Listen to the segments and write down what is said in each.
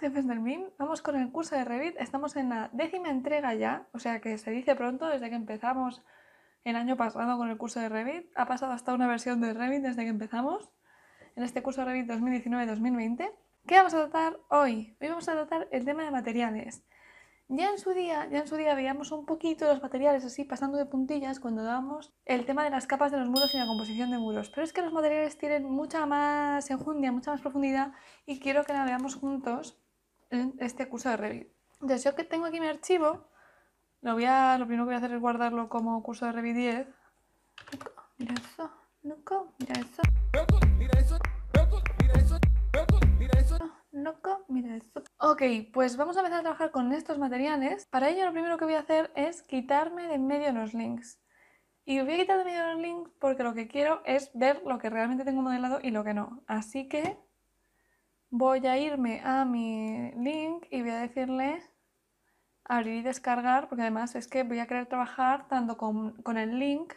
jefes del MIM. Vamos con el curso de Revit. Estamos en la décima entrega ya, o sea que se dice pronto, desde que empezamos el año pasado con el curso de Revit. Ha pasado hasta una versión de Revit desde que empezamos, en este curso de Revit 2019-2020. ¿Qué vamos a tratar hoy? Hoy vamos a tratar el tema de materiales. Ya en su día, ya en su día veíamos un poquito los materiales así pasando de puntillas cuando dábamos el tema de las capas de los muros y la composición de muros, pero es que los materiales tienen mucha más enjundia, mucha más profundidad y quiero que la veamos juntos en este curso de Revit. Entonces, yo que tengo aquí mi archivo, lo, voy a, lo primero que voy a hacer es guardarlo como curso de Revit 10. Mira eso, mira eso. Ok, pues vamos a empezar a trabajar con estos materiales. Para ello lo primero que voy a hacer es quitarme de medio los links. Y voy a quitar de medio los links porque lo que quiero es ver lo que realmente tengo modelado y lo que no. Así que voy a irme a mi link y voy a decirle abrir y descargar, porque además es que voy a querer trabajar tanto con, el link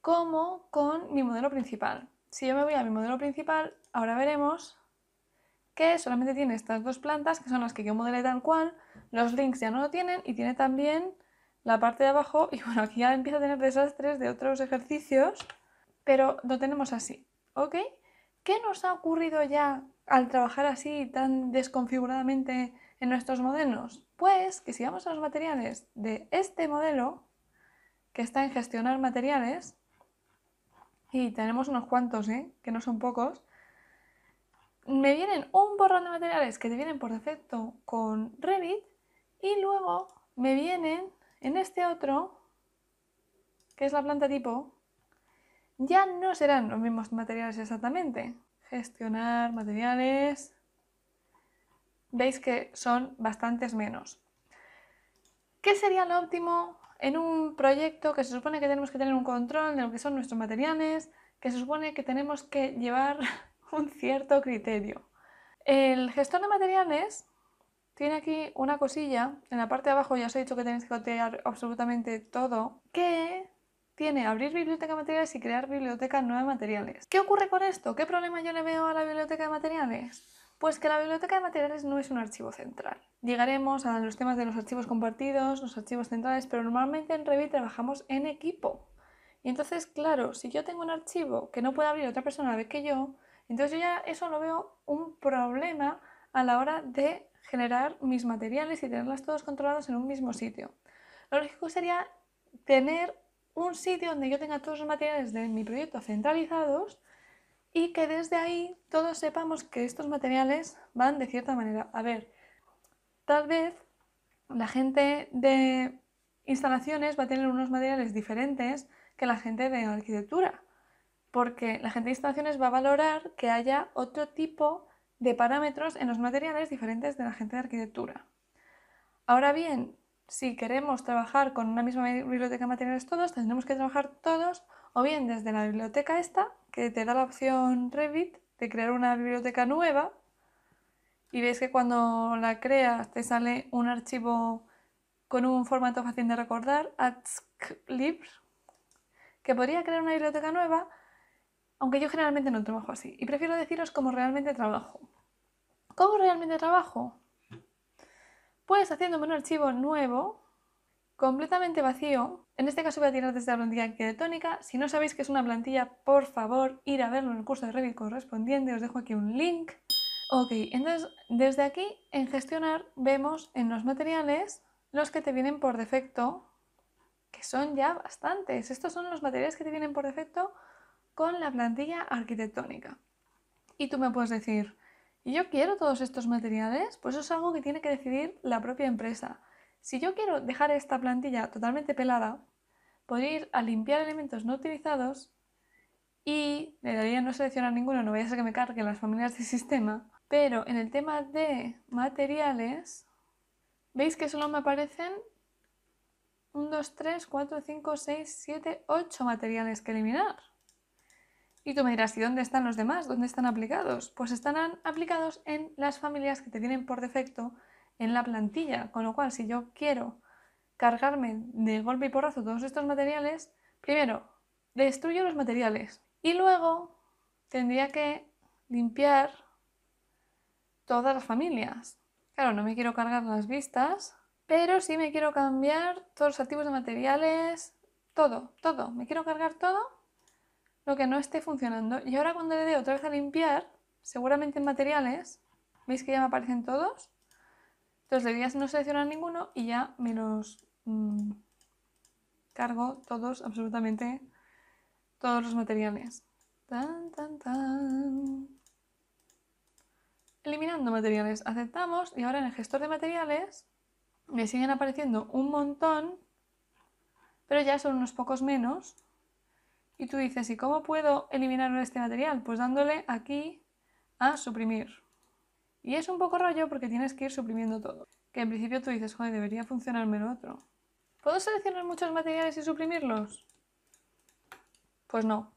como con mi modelo principal. Si yo me voy a mi modelo principal, ahora veremos que solamente tiene estas dos plantas, que son las que yo modelé tal cual, los links ya no lo tienen y tiene también la parte de abajo y bueno, aquí ya empieza a tener desastres de otros ejercicios, pero lo tenemos así, ¿ok? ¿Qué nos ha ocurrido ya al trabajar así tan desconfiguradamente en nuestros modelos? Pues que si vamos a los materiales de este modelo, que está en gestionar materiales, y tenemos unos cuantos, ¿eh? que no son pocos, me vienen un borrón de materiales que te vienen por defecto con Revit y luego me vienen en este otro, que es la planta tipo, ya no serán los mismos materiales exactamente, gestionar materiales. Veis que son bastantes menos. ¿Qué sería lo óptimo en un proyecto que se supone que tenemos que tener un control de lo que son nuestros materiales, que se supone que tenemos que llevar un cierto criterio? El gestor de materiales tiene aquí una cosilla, en la parte de abajo ya os he dicho que tenéis que cotear absolutamente todo, que tiene abrir biblioteca de materiales y crear biblioteca nueva de materiales. ¿Qué ocurre con esto? ¿Qué problema yo le veo a la biblioteca de materiales? Pues que la biblioteca de materiales no es un archivo central. Llegaremos a los temas de los archivos compartidos, los archivos centrales, pero normalmente en Revit trabajamos en equipo. Y entonces, claro, si yo tengo un archivo que no puede abrir otra persona a vez que yo, entonces yo ya eso lo veo un problema a la hora de generar mis materiales y tenerlas todos controlados en un mismo sitio. Lo lógico sería tener un sitio donde yo tenga todos los materiales de mi proyecto centralizados y que desde ahí todos sepamos que estos materiales van de cierta manera. A ver, tal vez la gente de instalaciones va a tener unos materiales diferentes que la gente de arquitectura, porque la gente de instalaciones va a valorar que haya otro tipo de parámetros en los materiales diferentes de la gente de arquitectura. Ahora bien, si queremos trabajar con una misma biblioteca de materiales todos, tendremos que trabajar todos o bien desde la biblioteca esta, que te da la opción Revit de crear una biblioteca nueva y veis que cuando la creas te sale un archivo con un formato fácil de recordar, adsclips, que podría crear una biblioteca nueva, aunque yo generalmente no trabajo así. Y prefiero deciros cómo realmente trabajo. ¿Cómo realmente trabajo? pues haciéndome un archivo nuevo, completamente vacío. En este caso voy a tirar desde la plantilla arquitectónica. Si no sabéis que es una plantilla, por favor, ir a verlo en el curso de Revit correspondiente. Os dejo aquí un link. Ok, entonces desde aquí en gestionar vemos en los materiales los que te vienen por defecto, que son ya bastantes. Estos son los materiales que te vienen por defecto con la plantilla arquitectónica. Y tú me puedes decir, y yo quiero todos estos materiales, pues eso es algo que tiene que decidir la propia empresa. Si yo quiero dejar esta plantilla totalmente pelada, podría ir a limpiar elementos no utilizados y le daría no seleccionar ninguno, no vaya a ser que me carguen las familias de sistema. Pero en el tema de materiales, veis que solo me aparecen 1, 2, 3, 4, 5, 6, 7, 8 materiales que eliminar. Y tú me dirás, ¿y dónde están los demás? ¿Dónde están aplicados? Pues estarán aplicados en las familias que te tienen por defecto en la plantilla. Con lo cual, si yo quiero cargarme de golpe y porrazo todos estos materiales, primero, destruyo los materiales y luego tendría que limpiar todas las familias. Claro, no me quiero cargar las vistas, pero sí me quiero cambiar todos los activos de materiales, todo, todo. Me quiero cargar todo lo que no esté funcionando. Y ahora cuando le dé otra vez a limpiar, seguramente en materiales, ¿veis que ya me aparecen todos? Entonces le a no seleccionar ninguno y ya me los mm, cargo todos, absolutamente todos los materiales. Tan, tan, tan. Eliminando materiales, aceptamos y ahora en el gestor de materiales me siguen apareciendo un montón, pero ya son unos pocos menos. Y tú dices, ¿y cómo puedo eliminar este material? Pues dándole aquí a suprimir. Y es un poco rollo porque tienes que ir suprimiendo todo. Que en principio tú dices, joder, debería funcionarme lo otro. ¿Puedo seleccionar muchos materiales y suprimirlos? Pues no.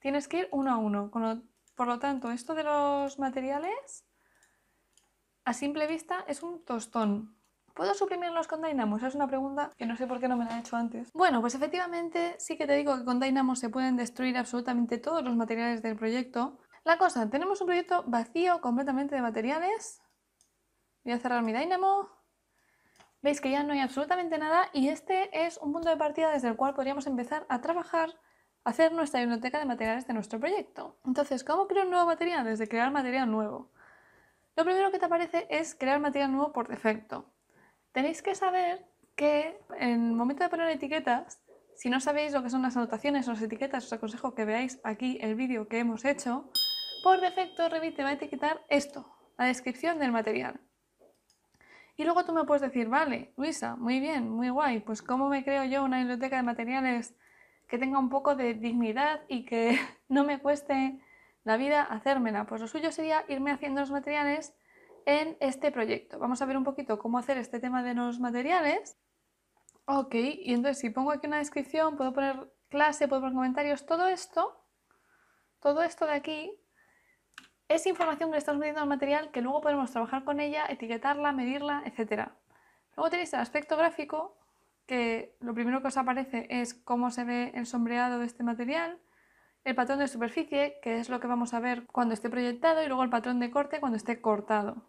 Tienes que ir uno a uno. Por lo tanto, esto de los materiales, a simple vista, es un tostón. ¿Puedo suprimirlos con Dynamo? Esa es una pregunta que no sé por qué no me la he hecho antes. Bueno, pues efectivamente sí que te digo que con Dynamo se pueden destruir absolutamente todos los materiales del proyecto. La cosa, tenemos un proyecto vacío completamente de materiales. Voy a cerrar mi Dynamo. Veis que ya no hay absolutamente nada y este es un punto de partida desde el cual podríamos empezar a trabajar hacer nuestra biblioteca de materiales de nuestro proyecto. Entonces, ¿cómo creo un nuevo material? Desde crear material nuevo. Lo primero que te aparece es crear material nuevo por defecto. Tenéis que saber que en el momento de poner etiquetas, si no sabéis lo que son las anotaciones o las etiquetas, os aconsejo que veáis aquí el vídeo que hemos hecho. Por defecto, Revit te va a etiquetar esto, la descripción del material. Y luego tú me puedes decir, vale, Luisa, muy bien, muy guay, pues ¿cómo me creo yo una biblioteca de materiales que tenga un poco de dignidad y que no me cueste la vida hacérmela? Pues lo suyo sería irme haciendo los materiales en este proyecto. Vamos a ver un poquito cómo hacer este tema de los materiales. Ok, y entonces si pongo aquí una descripción, puedo poner clase, puedo poner comentarios, todo esto, todo esto de aquí, es información que le estamos metiendo al material que luego podemos trabajar con ella, etiquetarla, medirla, etc. Luego tenéis el aspecto gráfico, que lo primero que os aparece es cómo se ve el sombreado de este material, el patrón de superficie, que es lo que vamos a ver cuando esté proyectado, y luego el patrón de corte cuando esté cortado.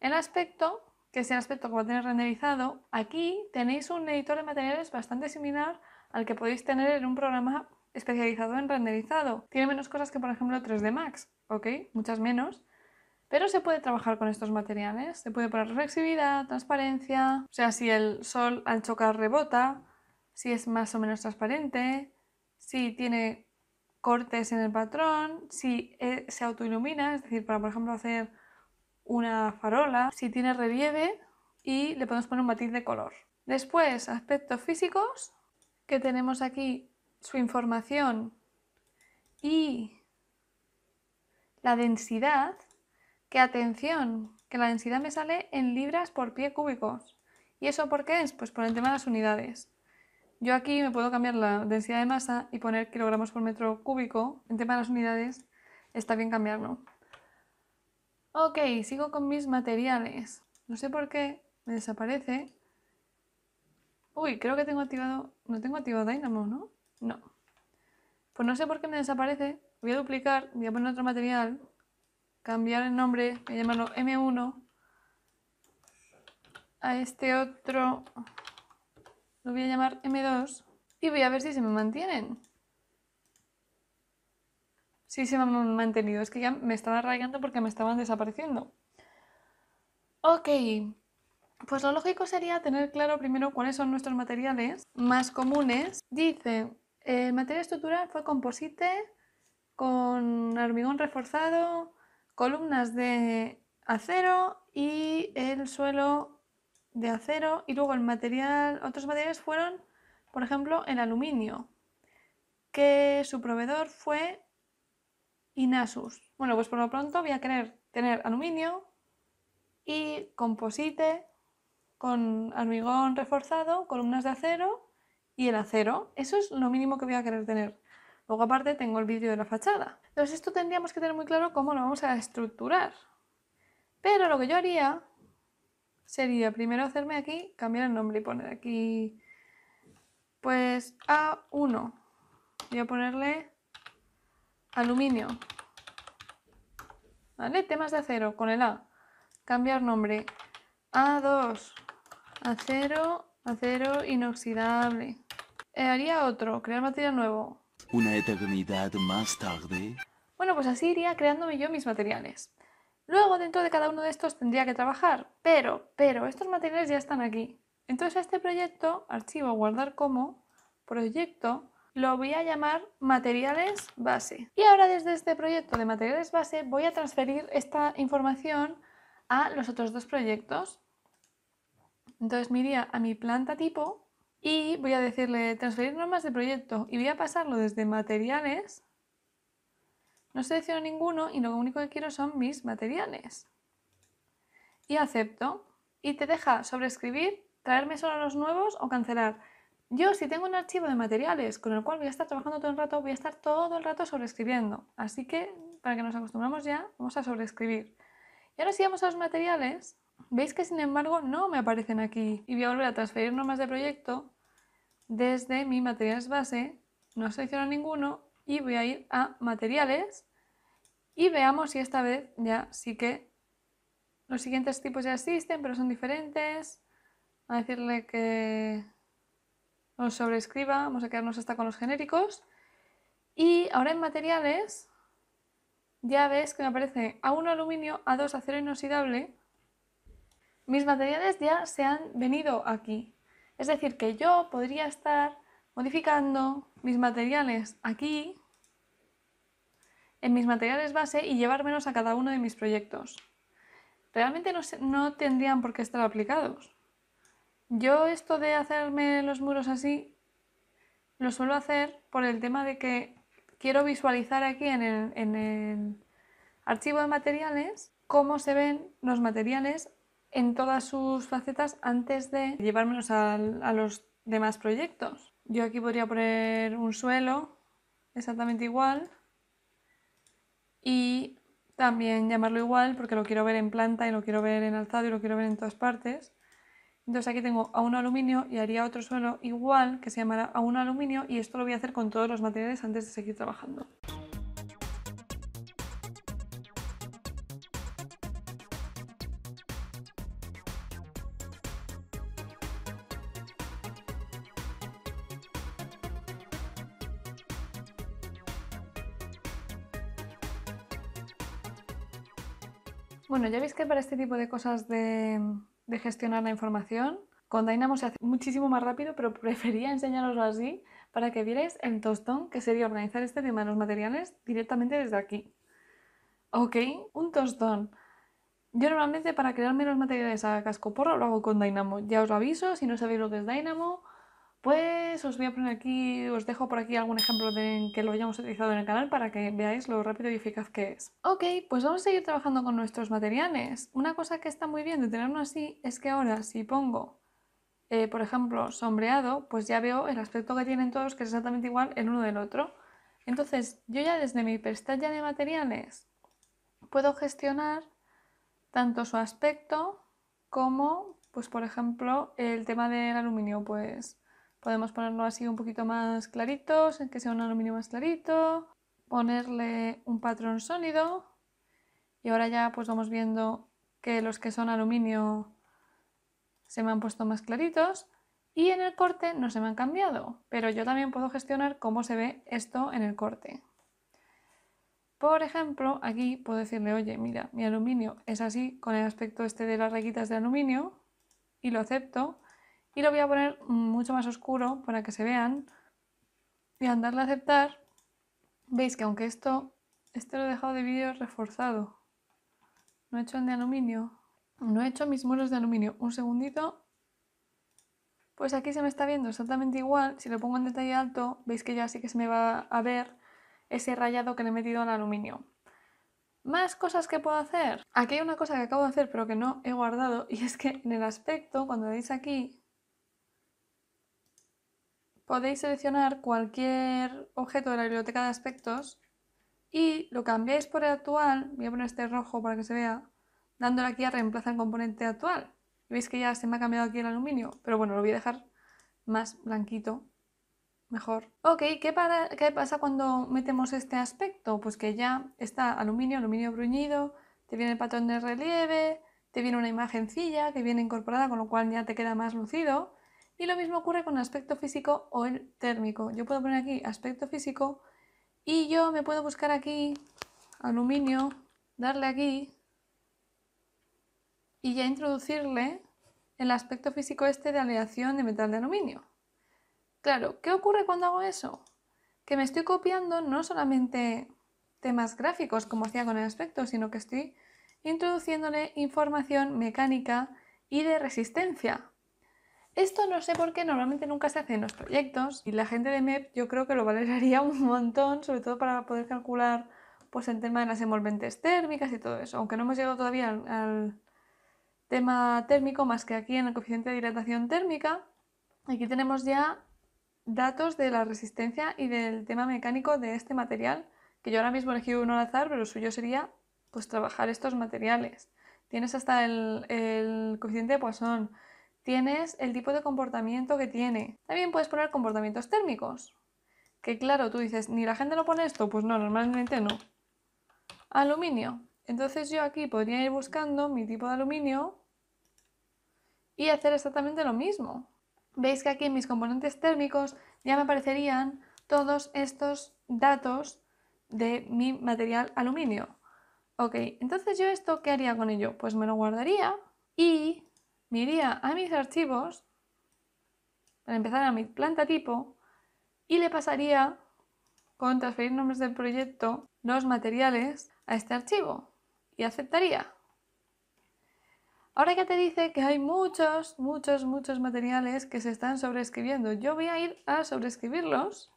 El aspecto, que es el aspecto que va a tener renderizado, aquí tenéis un editor de materiales bastante similar al que podéis tener en un programa especializado en renderizado. Tiene menos cosas que, por ejemplo, 3D Max, ¿ok? Muchas menos. Pero se puede trabajar con estos materiales. Se puede poner reflexividad, transparencia, o sea, si el sol al chocar rebota, si es más o menos transparente, si tiene cortes en el patrón, si eh, se autoilumina, es decir, para, por ejemplo, hacer una farola, si tiene relieve y le podemos poner un matiz de color. Después, aspectos físicos, que tenemos aquí su información y la densidad, que atención, que la densidad me sale en libras por pie cúbicos. ¿Y eso por qué es? Pues por el tema de las unidades. Yo aquí me puedo cambiar la densidad de masa y poner kilogramos por metro cúbico. En tema de las unidades está bien cambiarlo. Ok, sigo con mis materiales. No sé por qué me desaparece. Uy, creo que tengo activado... No tengo activado Dynamo, ¿no? No. Pues no sé por qué me desaparece. Voy a duplicar, voy a poner otro material. Cambiar el nombre, voy a llamarlo M1. A este otro lo voy a llamar M2. Y voy a ver si se me mantienen. Sí, se me han mantenido. Es que ya me estaba rayando porque me estaban desapareciendo. Ok, pues lo lógico sería tener claro primero cuáles son nuestros materiales más comunes. Dice, el eh, material estructural fue composite con hormigón reforzado, columnas de acero y el suelo de acero. Y luego el material, otros materiales fueron, por ejemplo, el aluminio, que su proveedor fue y Nasus. Bueno, pues por lo pronto voy a querer tener aluminio y composite con hormigón reforzado, columnas de acero y el acero. Eso es lo mínimo que voy a querer tener. Luego aparte tengo el vidrio de la fachada. Entonces esto tendríamos que tener muy claro cómo lo vamos a estructurar. Pero lo que yo haría sería primero hacerme aquí, cambiar el nombre y poner aquí pues A1. Voy a ponerle aluminio. ¿Vale? Temas de acero con el A. Cambiar nombre. A2. Acero, acero inoxidable. Eh, haría otro, crear material nuevo. Una eternidad más tarde. Bueno, pues así iría creándome yo mis materiales. Luego dentro de cada uno de estos tendría que trabajar, pero, pero, estos materiales ya están aquí. Entonces este proyecto, archivo, guardar como, proyecto, lo voy a llamar materiales base. Y ahora desde este proyecto de materiales base voy a transferir esta información a los otros dos proyectos. Entonces me iría a mi planta tipo y voy a decirle transferir normas de proyecto y voy a pasarlo desde materiales. No selecciono ninguno y lo único que quiero son mis materiales. Y acepto. Y te deja sobreescribir, traerme solo los nuevos o cancelar. Yo si tengo un archivo de materiales con el cual voy a estar trabajando todo el rato, voy a estar todo el rato sobreescribiendo. Así que para que nos acostumbramos ya, vamos a sobreescribir. Y ahora si vamos a los materiales, veis que sin embargo no me aparecen aquí. Y voy a volver a transferir normas de proyecto desde mi materiales base, no selecciono ninguno y voy a ir a materiales y veamos si esta vez ya sí que los siguientes tipos ya existen, pero son diferentes. A decirle que nos sobreescriba, vamos a quedarnos hasta con los genéricos. Y ahora en materiales, ya ves que me aparece A1 aluminio, A2 acero inoxidable. Mis materiales ya se han venido aquí. Es decir, que yo podría estar modificando mis materiales aquí, en mis materiales base, y llevármelos a cada uno de mis proyectos. Realmente no tendrían por qué estar aplicados. Yo esto de hacerme los muros así, lo suelo hacer por el tema de que quiero visualizar aquí en el, archivo de materiales cómo se ven los materiales en todas sus facetas antes de llevármelos a los demás proyectos. Yo aquí podría poner un suelo exactamente igual y también llamarlo igual porque lo quiero ver en planta y lo quiero ver en alzado y lo quiero ver en todas partes. Entonces aquí tengo a un aluminio y haría otro suelo igual que se llamará a un aluminio y esto lo voy a hacer con todos los materiales antes de seguir trabajando. Bueno, ya veis que para este tipo de cosas de de gestionar la información. Con Dynamo se hace muchísimo más rápido, pero prefería enseñaroslo así para que vierais el tostón que sería organizar este tema de los materiales directamente desde aquí. Ok, un tostón. Yo normalmente para crear los materiales a cascoporro lo hago con Dynamo. Ya os lo aviso, si no sabéis lo que es Dynamo, pues os voy a poner aquí, os dejo por aquí algún ejemplo de que lo hayamos utilizado en el canal para que veáis lo rápido y eficaz que es. Ok, pues vamos a seguir trabajando con nuestros materiales. Una cosa que está muy bien de tenerlo así es que ahora si pongo, eh, por ejemplo, sombreado, pues ya veo el aspecto que tienen todos que es exactamente igual el uno del otro. Entonces yo ya desde mi pestaña de materiales puedo gestionar tanto su aspecto como, pues por ejemplo, el tema del aluminio, pues Podemos ponerlo así un poquito más clarito, que sea un aluminio más clarito, ponerle un patrón sólido y ahora ya pues vamos viendo que los que son aluminio se me han puesto más claritos y en el corte no se me han cambiado, pero yo también puedo gestionar cómo se ve esto en el corte. Por ejemplo, aquí puedo decirle, oye, mira, mi aluminio es así con el aspecto este de las rayitas de aluminio y lo acepto y lo voy a poner mucho más oscuro para que se vean y al darle a aceptar veis que aunque esto este lo he dejado de vídeo reforzado no he hecho el de aluminio no he hecho mis muros de aluminio un segundito pues aquí se me está viendo exactamente igual si lo pongo en detalle alto veis que ya sí que se me va a ver ese rayado que le he metido al aluminio más cosas que puedo hacer. Aquí hay una cosa que acabo de hacer pero que no he guardado y es que en el aspecto, cuando veis aquí, podéis seleccionar cualquier objeto de la biblioteca de aspectos y lo cambiáis por el actual, voy a poner este rojo para que se vea, dándole aquí a reemplazar el componente actual. Veis que ya se me ha cambiado aquí el aluminio, pero bueno, lo voy a dejar más blanquito, mejor. Ok, ¿qué, ¿qué pasa cuando metemos este aspecto? Pues que ya está aluminio, aluminio bruñido, te viene el patrón de relieve, te viene una imagencilla que viene incorporada, con lo cual ya te queda más lucido y lo mismo ocurre con aspecto físico o el térmico. Yo puedo poner aquí aspecto físico y yo me puedo buscar aquí aluminio, darle aquí y ya introducirle el aspecto físico este de aleación de metal de aluminio. Claro, ¿qué ocurre cuando hago eso? Que me estoy copiando no solamente temas gráficos como hacía con el aspecto, sino que estoy introduciéndole información mecánica y de resistencia. Esto no sé por qué normalmente nunca se hace en los proyectos y la gente de MEP yo creo que lo valoraría un montón, sobre todo para poder calcular pues el tema de las envolventes térmicas y todo eso, aunque no hemos llegado todavía al, tema térmico más que aquí en el coeficiente de dilatación térmica. Aquí tenemos ya datos de la resistencia y del tema mecánico de este material, que yo ahora mismo he elegido uno al azar, pero suyo sería pues trabajar estos materiales. Tienes hasta el, el coeficiente de Poisson, tienes el tipo de comportamiento que tiene. También puedes poner comportamientos térmicos, que claro, tú dices, ni la gente no pone esto, pues no, normalmente no. Aluminio. Entonces yo aquí podría ir buscando mi tipo de aluminio y hacer exactamente lo mismo. Veis que aquí en mis componentes térmicos ya me aparecerían todos estos datos de mi material aluminio. Ok, entonces yo esto, ¿qué haría con ello? Pues me lo guardaría y me iría a mis archivos, para empezar a mi planta tipo, y le pasaría con transferir nombres del proyecto los materiales a este archivo y aceptaría. Ahora ya te dice que hay muchos, muchos, muchos materiales que se están sobreescribiendo. Yo voy a ir a sobreescribirlos.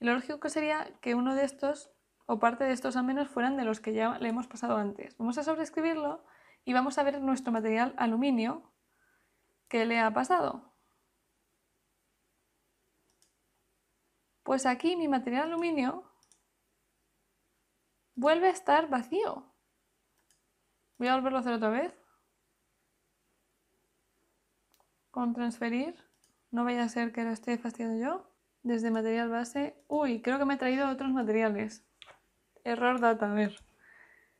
Y lo lógico sería que uno de estos, o parte de estos al menos, fueran de los que ya le hemos pasado antes. Vamos a sobreescribirlo y vamos a ver nuestro material aluminio ¿qué le ha pasado. Pues aquí mi material aluminio vuelve a estar vacío. Voy a volverlo a hacer otra vez. Con transferir. No vaya a ser que lo esté fastidiando yo. Desde material base. Uy, creo que me he traído otros materiales. Error data, a ver.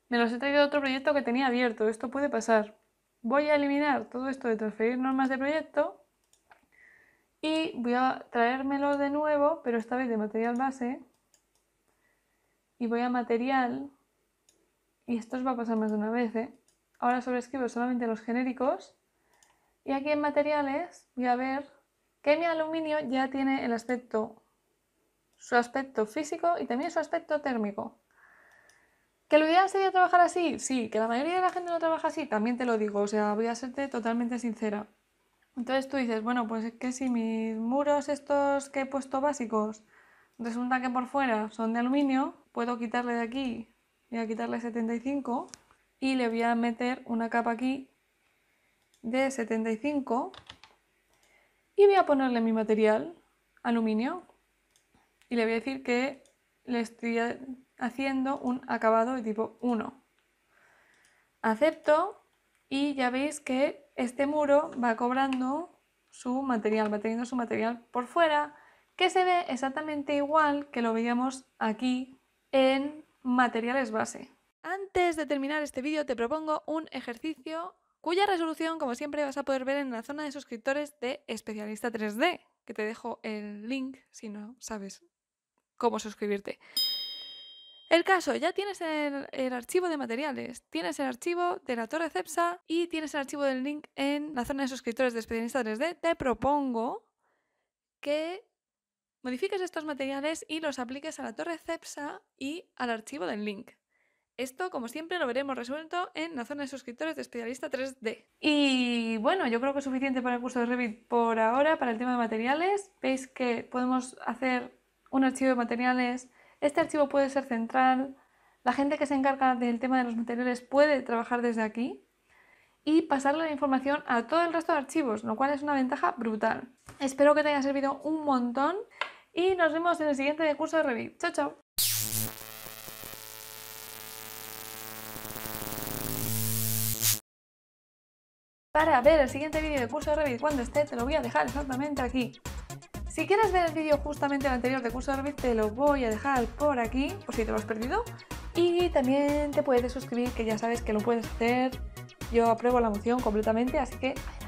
Me los he traído de otro proyecto que tenía abierto. Esto puede pasar. Voy a eliminar todo esto de transferir normas de proyecto y voy a traérmelo de nuevo, pero esta vez de material base. Y voy a material. Y esto os va a pasar más de una vez. ¿eh? Ahora sobreescribo solamente los genéricos. Y aquí en materiales voy a ver que mi aluminio ya tiene el aspecto, su aspecto físico y también su aspecto térmico. ¿Que lo ideal sería trabajar así? Sí, que la mayoría de la gente no trabaja así, también te lo digo, o sea, voy a serte totalmente sincera. Entonces tú dices, bueno, pues es que si mis muros estos que he puesto básicos resulta que por fuera son de aluminio, puedo quitarle de aquí, voy a quitarle 75 y le voy a meter una capa aquí de 75 y voy a ponerle mi material aluminio y le voy a decir que le estoy haciendo un acabado de tipo 1. Acepto y ya veis que este muro va cobrando su material, va teniendo su material por fuera, que se ve exactamente igual que lo veíamos aquí en materiales base. Antes de terminar este vídeo te propongo un ejercicio cuya resolución, como siempre, vas a poder ver en la zona de suscriptores de Especialista 3D, que te dejo el link si no sabes cómo suscribirte. El caso, ya tienes el, el, archivo de materiales, tienes el archivo de la Torre Cepsa y tienes el archivo del link en la zona de suscriptores de Especialista 3D. Te propongo que modifiques estos materiales y los apliques a la Torre Cepsa y al archivo del link. Esto, como siempre, lo veremos resuelto en la zona de suscriptores de Especialista 3D. Y bueno, yo creo que es suficiente para el curso de Revit por ahora, para el tema de materiales. Veis que podemos hacer un archivo de materiales este archivo puede ser central, la gente que se encarga del tema de los materiales puede trabajar desde aquí y pasarle la información a todo el resto de archivos, lo cual es una ventaja brutal. Espero que te haya servido un montón y nos vemos en el siguiente curso de Revit. Chao, chao. Para ver el siguiente vídeo de curso de Revit cuando esté, te lo voy a dejar exactamente aquí. Si quieres ver el vídeo justamente el anterior de curso de te lo voy a dejar por aquí, por si te lo has perdido. Y también te puedes suscribir, que ya sabes que lo puedes hacer. Yo apruebo la moción completamente, así que